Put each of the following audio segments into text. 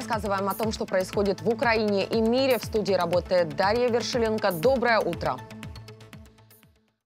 рассказываем о том, что происходит в Украине и мире. В студии работает Дарья Вершиленко. Доброе утро!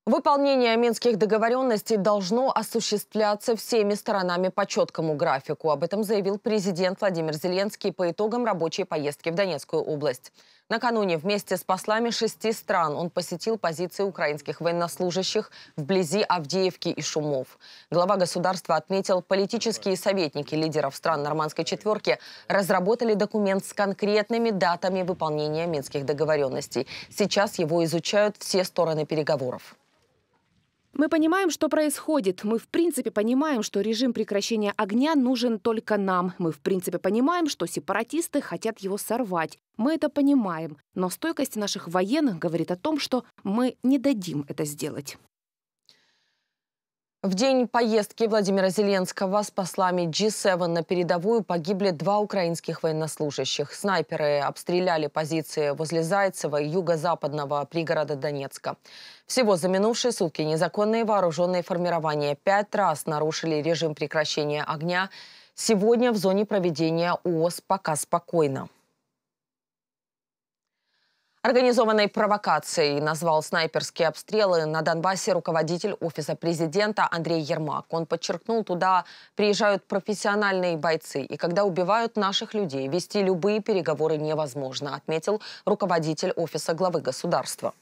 Выполнение минских договоренностей должно осуществляться всеми сторонами по четкому графику. Об этом заявил президент Владимир Зеленский по итогам рабочей поездки в Донецкую область. Накануне вместе с послами шести стран он посетил позиции украинских военнослужащих вблизи Авдеевки и Шумов. Глава государства отметил, политические советники лидеров стран Нормандской четверки разработали документ с конкретными датами выполнения минских договоренностей. Сейчас его изучают все стороны переговоров. Мы понимаем, что происходит. Мы, в принципе, понимаем, что режим прекращения огня нужен только нам. Мы, в принципе, понимаем, что сепаратисты хотят его сорвать. Мы это понимаем. Но стойкость наших военных говорит о том, что мы не дадим это сделать. В день поездки Владимира Зеленского с послами G7 на передовую погибли два украинских военнослужащих. Снайперы обстреляли позиции возле Зайцева и юго-западного пригорода Донецка. Всего за минувшие сутки незаконные вооруженные формирования пять раз нарушили режим прекращения огня. Сегодня в зоне проведения ООС пока спокойно. Организованной провокацией назвал снайперские обстрелы на Донбассе руководитель Офиса президента Андрей Ермак. Он подчеркнул, туда приезжают профессиональные бойцы. И когда убивают наших людей, вести любые переговоры невозможно, отметил руководитель Офиса главы государства.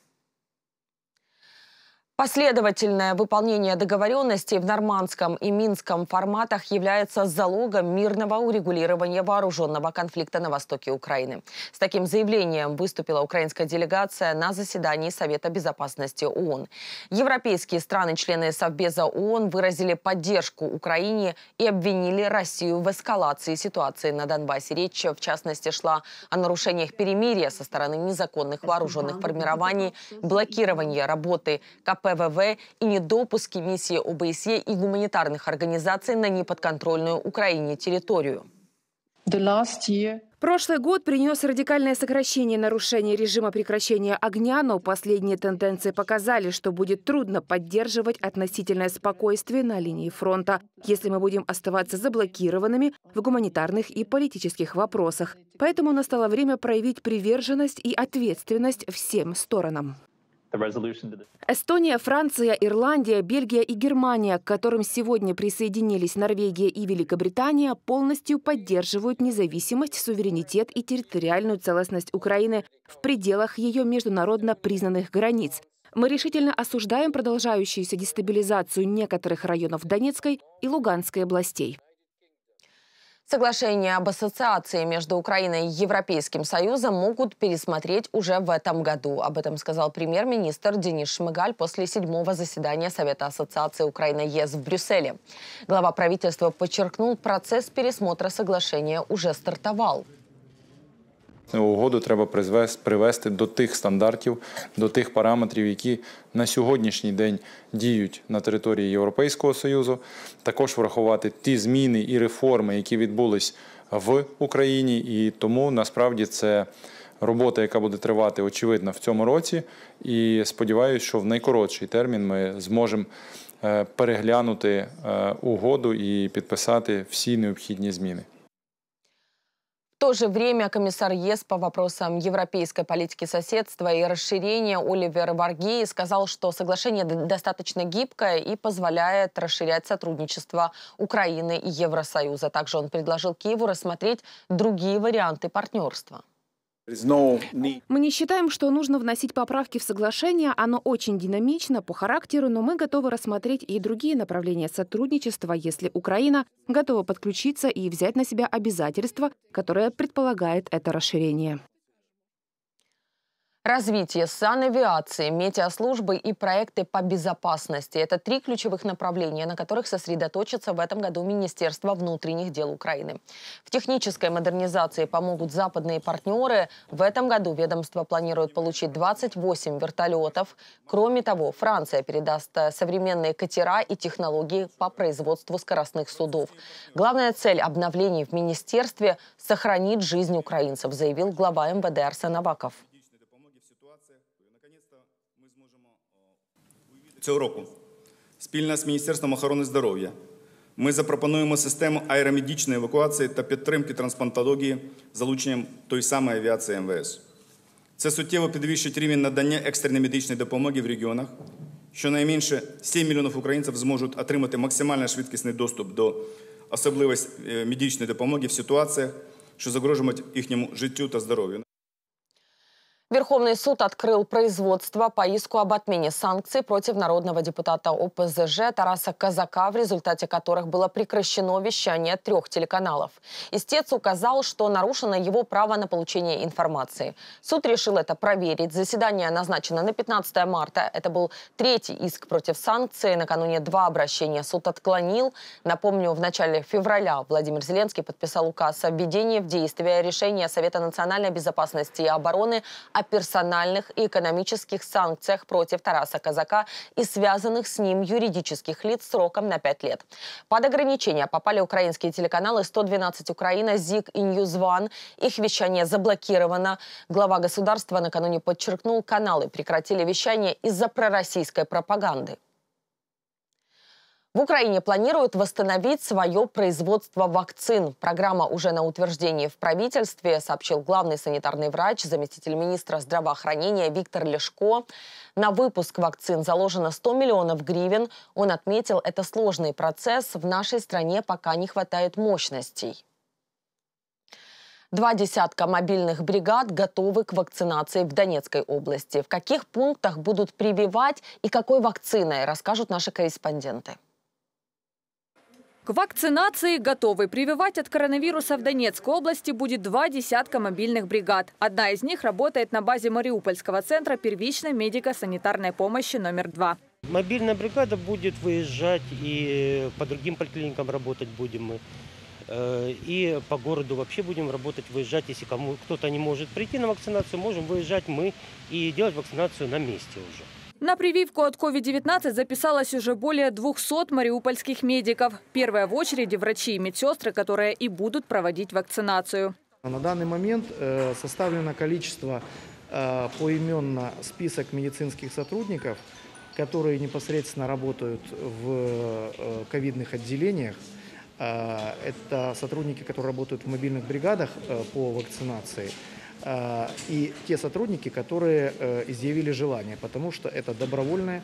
Последовательное выполнение договоренностей в нормандском и минском форматах является залогом мирного урегулирования вооруженного конфликта на востоке Украины. С таким заявлением выступила украинская делегация на заседании Совета безопасности ООН. Европейские страны-члены Совбеза ООН выразили поддержку Украине и обвинили Россию в эскалации ситуации на Донбассе. Речь, в частности, шла о нарушениях перемирия со стороны незаконных вооруженных формирований, блокировании работы КП ВВВ и недопуски миссии ОБСЕ и гуманитарных организаций на неподконтрольную Украине территорию. Прошлый год принес радикальное сокращение нарушений режима прекращения огня, но последние тенденции показали, что будет трудно поддерживать относительное спокойствие на линии фронта, если мы будем оставаться заблокированными в гуманитарных и политических вопросах. Поэтому настало время проявить приверженность и ответственность всем сторонам. Эстония, Франция, Ирландия, Бельгия и Германия, к которым сегодня присоединились Норвегия и Великобритания, полностью поддерживают независимость, суверенитет и территориальную целостность Украины в пределах ее международно признанных границ. Мы решительно осуждаем продолжающуюся дестабилизацию некоторых районов Донецкой и Луганской областей. Соглашение об ассоциации между Украиной и Европейским Союзом могут пересмотреть уже в этом году. Об этом сказал премьер-министр Денис Шмыгаль после седьмого заседания Совета Ассоциации Украина-ЕС в Брюсселе. Глава правительства подчеркнул, процесс пересмотра соглашения уже стартовал. угоду треба привести до тих стандартів, до тих параметрів, які на сьогоднішній день діють на території Європейського союзу. Також врахувати ті зміни і реформи, які відбулись в Україні, і тому насправді це. Робота, яка буде тривати, очевидно, в цьому році, і сподіваюся, що в найкоротший термін ми зможемо е, переглянути е, угоду і підписати всі необхідні зміни. то же время комиссар ЕС по вопросам европейской политики соседства и расширения Оливер Варгей сказал, что соглашение достаточно гибкое и позволяет расширять сотрудничество Украины и Евросоюза. Также он предложил Киеву рассмотреть другие варианты партнерства. Мы не считаем, что нужно вносить поправки в соглашение. Оно очень динамично по характеру, но мы готовы рассмотреть и другие направления сотрудничества, если Украина готова подключиться и взять на себя обязательства, которое предполагает это расширение. Развитие санавиации, метеослужбы и проекты по безопасности – это три ключевых направления, на которых сосредоточится в этом году Министерство внутренних дел Украины. В технической модернизации помогут западные партнеры. В этом году ведомство планирует получить 28 вертолетов. Кроме того, Франция передаст э, современные катера и технологии по производству скоростных судов. Главная цель обновлений в министерстве – сохранить жизнь украинцев, заявил глава МВД Арсен Аваков. цього року спільно з Міністерством охорони здоров'я ми запропонуємо систему аеромедичної евакуації та підтримки трансплантології залученням тої самої авіації МВС. Це суттєво підвищить рівень надання екстреної медичної допомоги в регіонах. Щонайменше 7 мільйонів українців зможуть отримати максимально швидкісний доступ до особливості е, медичної допомоги в ситуаціях, що загрожують їхньому життю та здоров'ю. Верховный суд открыл производство по иску об отмене санкций против народного депутата ОПЗЖ Тараса Казака, в результате которых было прекращено вещание трех телеканалов. Истец указал, что нарушено его право на получение информации. Суд решил это проверить. Заседание назначено на 15 марта. Это был третий иск против санкций. Накануне два обращения суд отклонил. Напомню, в начале февраля Владимир Зеленский подписал указ о введении в действие решения Совета национальной безопасности и обороны о персональных и экономических санкциях против Тараса Казака и связанных с ним юридических лиц сроком на 5 лет. Под ограничения попали украинские телеканалы 112 Украина, ЗИК и Ньюзван. Их вещание заблокировано. Глава государства накануне подчеркнул, каналы прекратили вещание из-за пророссийской пропаганды. В Украине планируют восстановить свое производство вакцин. Программа уже на утверждении в правительстве, сообщил главный санитарный врач, заместитель министра здравоохранения Виктор Лешко. На выпуск вакцин заложено 100 миллионов гривен. Он отметил, это сложный процесс. В нашей стране пока не хватает мощностей. Два десятка мобильных бригад готовы к вакцинации в Донецкой области. В каких пунктах будут прививать и какой вакциной, расскажут наши корреспонденты. К вакцинации готовы. Прививать от коронавируса в Донецкой области будет два десятка мобильных бригад. Одна из них работает на базе Мариупольского центра первичной медико-санитарной помощи номер два. Мобильная бригада будет выезжать и по другим поликлиникам работать будем мы. Э, и по городу вообще будем работать, выезжать. Если кому кто-то не может прийти на вакцинацию, можем выезжать мы и делать вакцинацию на месте уже. На прививку от COVID-19 записалось уже более 200 мариупольских медиков. Первая в очереди врачи и медсестры, которые и будут проводить вакцинацию. На данный момент э, составлено количество э, поименно список медицинских сотрудников, которые непосредственно работают в э, ковидных отделениях. Это сотрудники, которые работают в мобильных бригадах по вакцинации – Э, и те сотрудники, которые э, изъявили желание, потому что это добровольная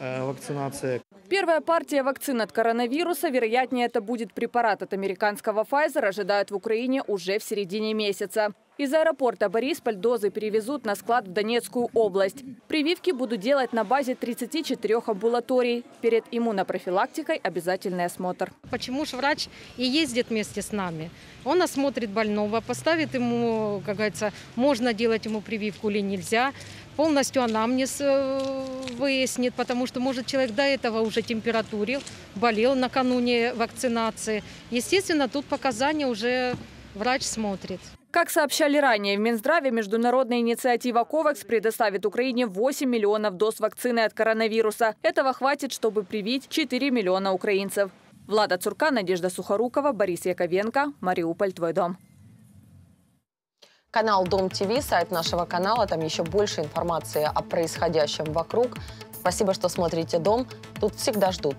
э, вакцинация. Первая партия вакцин от коронавируса, вероятнее, это будет препарат от американского Pfizer, ожидают в Украине уже в середине месяца. Из аэропорта Борисполь дозы перевезут на склад в Донецкую область. Прививки будут делать на базе 34 амбулаторий. Перед иммунопрофилактикой обязательный осмотр. Почему же врач и ездит вместе с нами? Он осмотрит больного, поставит ему, как говорится, можно делать ему прививку или нельзя полностью анамнез э, выяснит, потому что, может, человек до этого уже температурил, болел накануне вакцинации. Естественно, тут показания уже врач смотрит. Как сообщали ранее, в Минздраве международная инициатива COVAX предоставит Украине 8 миллионов доз вакцины от коронавируса. Этого хватит, чтобы привить 4 миллиона украинцев. Влада Цурка, Надежда Сухорукова, Борис Яковенко. Мариуполь, твой дом. Канал Дом ТВ, сайт нашего канала. Там еще больше информации о происходящем вокруг. Спасибо, что смотрите Дом. Тут всегда ждут.